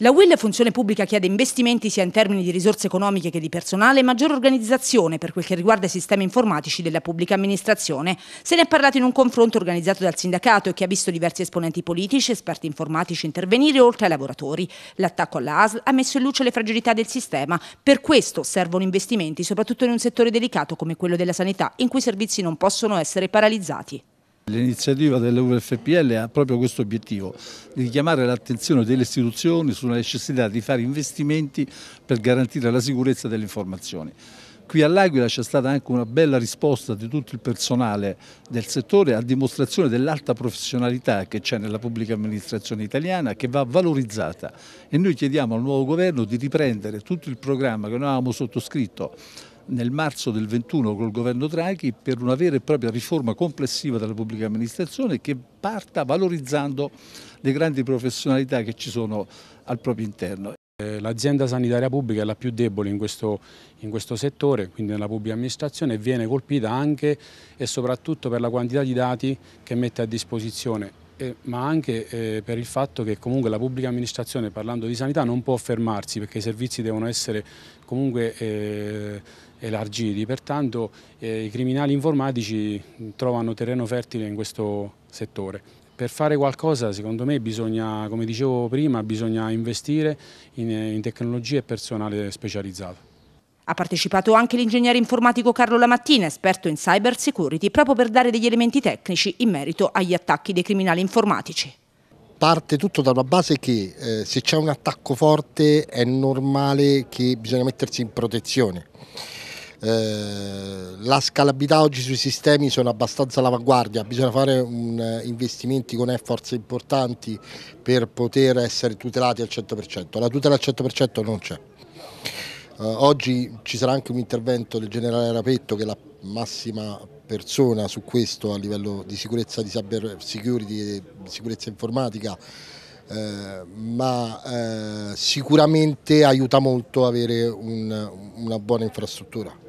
La WIL Funzione Pubblica chiede investimenti sia in termini di risorse economiche che di personale e maggiore organizzazione per quel che riguarda i sistemi informatici della pubblica amministrazione. Se ne è parlato in un confronto organizzato dal sindacato e che ha visto diversi esponenti politici, esperti informatici intervenire oltre ai lavoratori. L'attacco alla ASL ha messo in luce le fragilità del sistema. Per questo servono investimenti, soprattutto in un settore delicato come quello della sanità, in cui i servizi non possono essere paralizzati. L'iniziativa dell'UFPL ha proprio questo obiettivo, di chiamare l'attenzione delle istituzioni sulla necessità di fare investimenti per garantire la sicurezza delle informazioni. Qui all'Aquila c'è stata anche una bella risposta di tutto il personale del settore a dimostrazione dell'alta professionalità che c'è nella pubblica amministrazione italiana che va valorizzata e noi chiediamo al nuovo governo di riprendere tutto il programma che noi avevamo sottoscritto nel marzo del 21 col governo Draghi per una vera e propria riforma complessiva della pubblica amministrazione che parta valorizzando le grandi professionalità che ci sono al proprio interno. Eh, l'azienda sanitaria pubblica è la più debole in questo, in questo, settore, quindi nella pubblica amministrazione, e viene colpita anche e soprattutto per la quantità di dati che mette a disposizione eh, ma anche eh, per il fatto che comunque la pubblica amministrazione parlando di sanità non può fermarsi perché i servizi devono essere comunque eh, elargiti, pertanto eh, i criminali informatici trovano terreno fertile in questo settore. Per fare qualcosa secondo me bisogna, come dicevo prima, bisogna investire in, in tecnologie e personale specializzato. Ha partecipato anche l'ingegnere informatico Carlo Lamattina, esperto in cyber security, proprio per dare degli elementi tecnici in merito agli attacchi dei criminali informatici. Parte tutto da una base che eh, se c'è un attacco forte è normale che bisogna mettersi in protezione. Eh, la scalabilità oggi sui sistemi sono abbastanza all'avanguardia, bisogna fare un, eh, investimenti con efforts importanti per poter essere tutelati al 100%. La tutela al 100% non c'è. Eh, oggi ci sarà anche un intervento del generale Rapetto che è la massima persona su questo a livello di sicurezza di cyber security, di sicurezza informatica, eh, ma eh, sicuramente aiuta molto avere un, una buona infrastruttura.